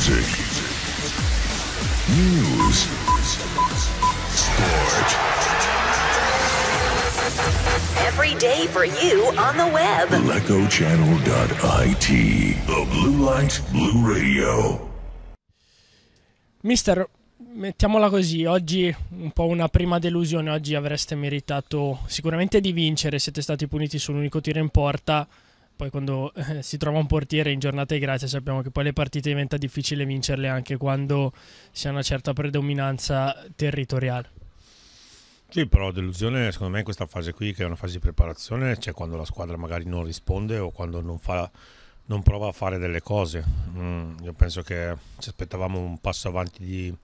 music, news, sport. Every day for you on the web. LecoChannel.it. The Blue Light, Blue Radio. Mister, mettiamola così, oggi un po' una prima delusione, oggi avreste meritato sicuramente di vincere, siete stati puniti sull'unico tiro in porta poi quando eh, si trova un portiere in giornata di grazia sappiamo che poi le partite diventa difficile vincerle anche quando si ha una certa predominanza territoriale. Sì, però delusione secondo me in questa fase qui, che è una fase di preparazione, c'è cioè quando la squadra magari non risponde o quando non, fa, non prova a fare delle cose. Mm, io penso che ci aspettavamo un passo avanti di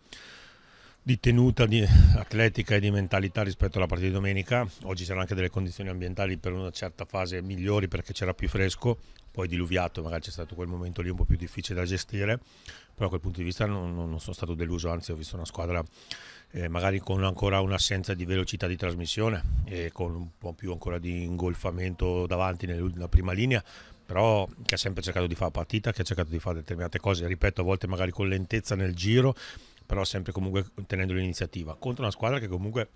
di tenuta di atletica e di mentalità rispetto alla partita di domenica. Oggi c'erano anche delle condizioni ambientali per una certa fase migliori perché c'era più fresco, poi diluviato, magari c'è stato quel momento lì un po' più difficile da gestire, però da quel punto di vista non, non sono stato deluso, anzi ho visto una squadra eh, magari con ancora un'assenza di velocità di trasmissione e con un po' più ancora di ingolfamento davanti nella prima linea, però che ha sempre cercato di fare partita, che ha cercato di fare determinate cose, ripeto, a volte magari con lentezza nel giro però sempre comunque tenendo l'iniziativa, contro una squadra che comunque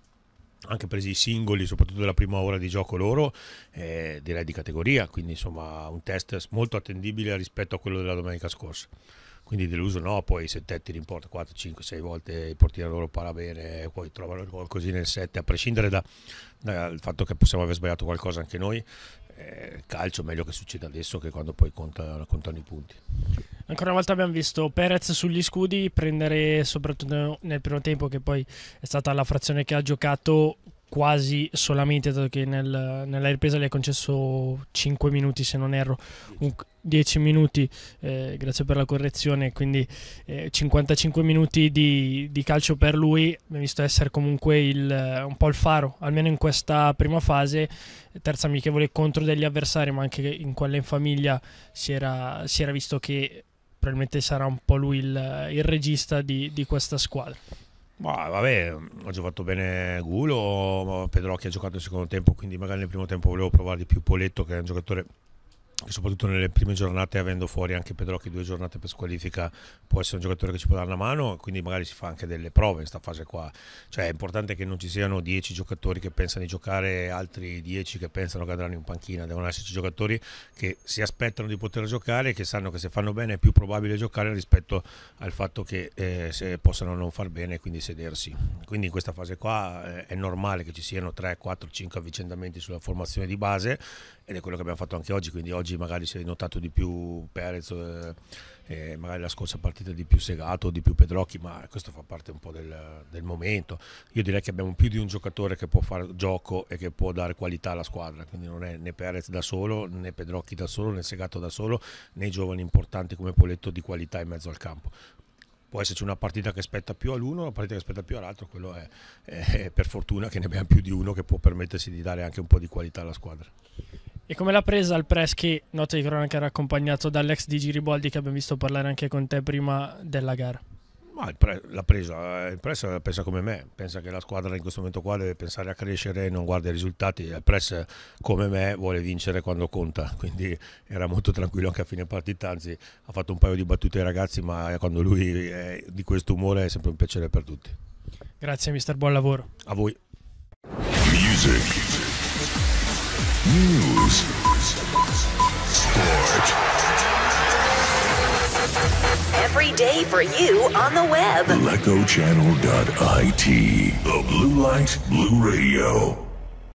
anche presi i singoli, soprattutto della prima ora di gioco loro, eh, direi di categoria, quindi insomma un test molto attendibile rispetto a quello della domenica scorsa. Quindi deluso no, poi se Tetti tiri porta 4, 5, 6 volte il portiere loro para bene, poi trovano il gol così nel 7, a prescindere da, dal fatto che possiamo aver sbagliato qualcosa anche noi, eh, calcio meglio che succeda adesso che quando poi contano, contano i punti. Ancora una volta abbiamo visto Perez sugli scudi prendere, soprattutto nel primo tempo, che poi è stata la frazione che ha giocato quasi solamente, dato che nel, nella ripresa gli ha concesso 5 minuti, se non erro, 10 minuti, eh, grazie per la correzione, quindi eh, 55 minuti di, di, calcio per lui, mi ha visto essere comunque il, eh, un po' il faro, almeno in questa prima fase, terza amichevole contro degli avversari, ma anche in quella in famiglia si era, si era visto che probabilmente sarà un po' lui il, il regista di, di, questa squadra. Ma vabbè, ha giocato bene Gulo, Pedrocchi ha giocato il secondo tempo, quindi magari nel primo tempo volevo provare di più Poletto che è un giocatore soprattutto nelle prime giornate avendo fuori anche Pedrocchi due giornate per squalifica può essere un giocatore che ci può dare una mano quindi magari si fa anche delle prove in questa fase qua cioè è importante che non ci siano dieci giocatori che pensano di giocare altri dieci che pensano che andranno in panchina devono esserci giocatori che si aspettano di poter giocare e che sanno che se fanno bene è più probabile giocare rispetto al fatto che eh, possano non far bene e quindi sedersi quindi in questa fase qua eh, è normale che ci siano 3, 4, 5 avvicendamenti sulla formazione di base ed è quello che abbiamo fatto anche oggi quindi oggi oggi magari si è notato di più Perez, eh, magari la scorsa partita di più Segato, di più Pedrocchi, ma questo fa parte un po' del, del, momento. Io direi che abbiamo più di un giocatore che può fare gioco e che può dare qualità alla squadra, quindi non è né Perez da solo, né Pedrocchi da solo, né Segato da solo, né i giovani importanti come Poletto di qualità in mezzo al campo può esserci una partita che spetta più all'uno, una partita che spetta più all'altro, quello è, è, per fortuna che ne abbiamo più di uno che può permettersi di dare anche un po' di qualità alla squadra. E come l'ha presa il press che, nota di cronaca, era accompagnato dall'ex di Giriboldi che abbiamo visto parlare anche con te prima della gara? Ma pre- l'ha presa, eh, il press la pensa come me, pensa che la squadra in questo momento qua deve pensare a crescere, non guarda i risultati, il press come me vuole vincere quando conta, quindi era molto tranquillo anche a fine partita, anzi ha fatto un paio di battute ai ragazzi, ma quando lui è di questo umore è sempre un piacere per tutti. Grazie mister, buon lavoro. A voi. Music. News. Sport. Every day for you on the web. LecoChannel.it. The blue light, blue radio.